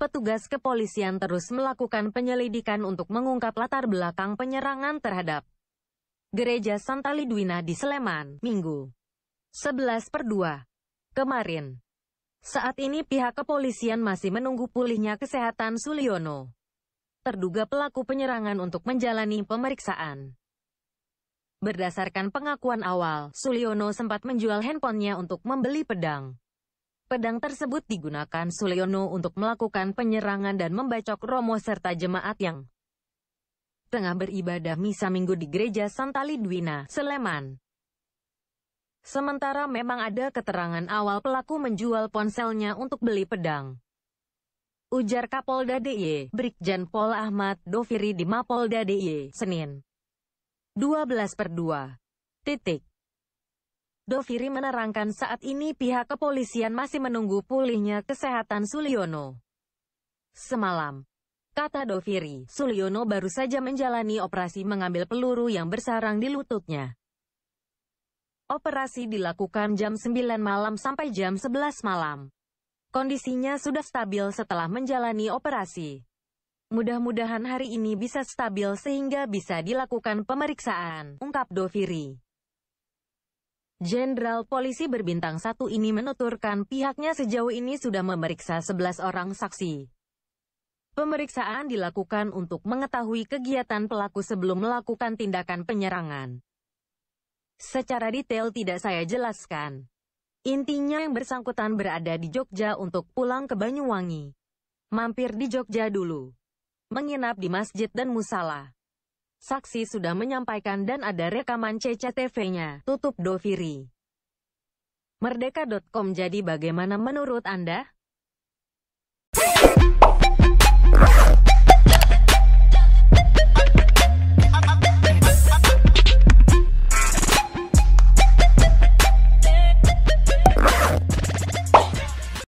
petugas kepolisian terus melakukan penyelidikan untuk mengungkap latar belakang penyerangan terhadap Gereja Santa Lidwina di Sleman, Minggu 11 per 2 kemarin. Saat ini pihak kepolisian masih menunggu pulihnya kesehatan Suliono. Terduga pelaku penyerangan untuk menjalani pemeriksaan. Berdasarkan pengakuan awal, Suliono sempat menjual handphonenya untuk membeli pedang. Pedang tersebut digunakan Suleyono untuk melakukan penyerangan dan membacok Romo serta jemaat yang tengah beribadah misa minggu di gereja Santa Lidwina, Sleman. Sementara memang ada keterangan awal pelaku menjual ponselnya untuk beli pedang. Ujar Kapolda DIY, e, Brigjen Pol Ahmad Doviri di Mapolda DIY, e, Senin. 12 per 2. Titik. Doviri menerangkan saat ini pihak kepolisian masih menunggu pulihnya kesehatan Suliono. Semalam, kata Doviri, Suliono baru saja menjalani operasi mengambil peluru yang bersarang di lututnya. Operasi dilakukan jam 9 malam sampai jam 11 malam. Kondisinya sudah stabil setelah menjalani operasi. Mudah-mudahan hari ini bisa stabil sehingga bisa dilakukan pemeriksaan, ungkap Doviri. Jenderal Polisi berbintang satu ini menuturkan pihaknya sejauh ini sudah memeriksa 11 orang saksi. Pemeriksaan dilakukan untuk mengetahui kegiatan pelaku sebelum melakukan tindakan penyerangan. Secara detail tidak saya jelaskan. Intinya yang bersangkutan berada di Jogja untuk pulang ke Banyuwangi. Mampir di Jogja dulu. Menginap di masjid dan musala. Saksi sudah menyampaikan dan ada rekaman CCTV-nya, tutup Doviri. Merdeka.com jadi bagaimana menurut Anda?